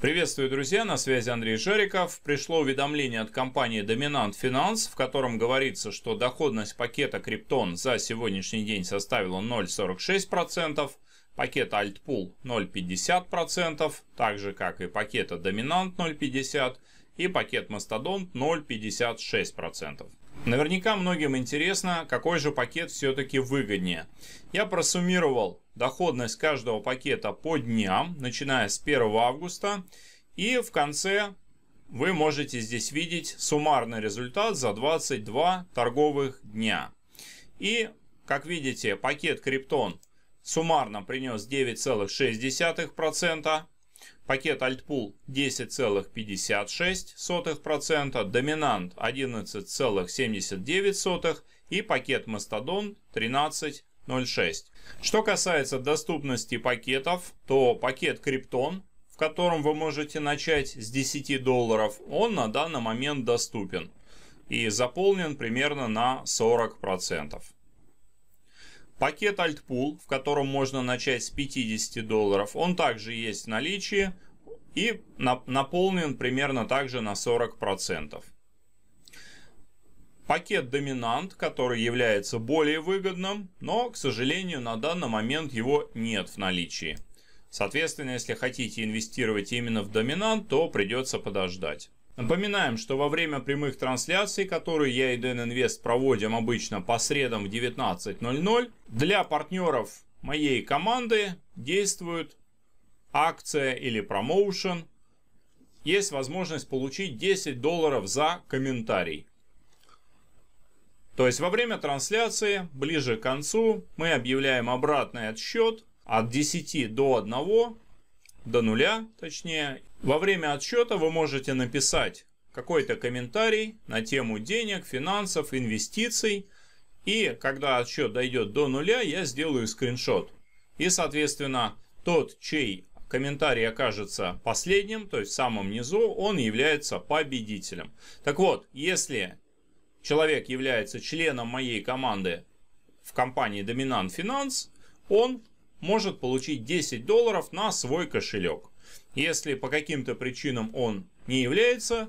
Приветствую, друзья, на связи Андрей Жариков. Пришло уведомление от компании Dominant Finance, в котором говорится, что доходность пакета Криптон за сегодняшний день составила 0,46%, пакета Altpool 0,50%, так же как и пакета Dominant 0,50% и пакет Mastodon 0,56%. Наверняка многим интересно, какой же пакет все-таки выгоднее. Я просуммировал доходность каждого пакета по дням, начиная с 1 августа. И в конце вы можете здесь видеть суммарный результат за 22 торговых дня. И, как видите, пакет Криптон суммарно принес 9,6%. Пакет Altpool 10,56%, доминант 11,79% и пакет Mastodon 13,06%. Что касается доступности пакетов, то пакет Криптон, в котором вы можете начать с 10 долларов, он на данный момент доступен и заполнен примерно на 40%. Пакет AltPool, в котором можно начать с 50 долларов, он также есть в наличии и наполнен примерно также на 40%. Пакет доминант, который является более выгодным, но, к сожалению, на данный момент его нет в наличии. Соответственно, если хотите инвестировать именно в доминант, то придется подождать. Напоминаем, что во время прямых трансляций, которые я и Дэн Инвест проводим обычно по средам в 19.00, для партнеров моей команды действует акция или промоушен. Есть возможность получить 10 долларов за комментарий. То есть во время трансляции, ближе к концу, мы объявляем обратный отсчет от 10 до 1 до нуля, точнее. Во время отсчета вы можете написать какой-то комментарий на тему денег, финансов, инвестиций. И когда отсчет дойдет до нуля, я сделаю скриншот. И, соответственно, тот, чей комментарий окажется последним, то есть в самом низу, он является победителем. Так вот, если человек является членом моей команды в компании Dominant Finance, он может получить 10 долларов на свой кошелек. Если по каким-то причинам он не является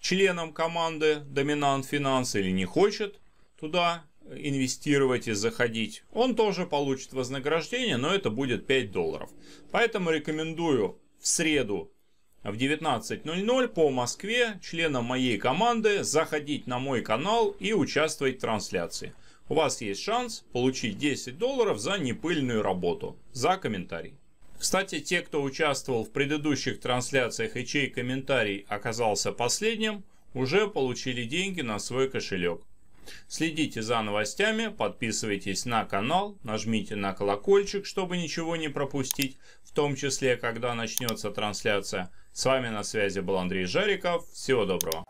членом команды Доминант Финанс или не хочет туда инвестировать и заходить, он тоже получит вознаграждение, но это будет 5 долларов. Поэтому рекомендую в среду в 19.00 по Москве членам моей команды заходить на мой канал и участвовать в трансляции. У вас есть шанс получить 10 долларов за непыльную работу, за комментарий. Кстати, те, кто участвовал в предыдущих трансляциях и чей комментарий оказался последним, уже получили деньги на свой кошелек. Следите за новостями, подписывайтесь на канал, нажмите на колокольчик, чтобы ничего не пропустить, в том числе, когда начнется трансляция. С вами на связи был Андрей Жариков. Всего доброго.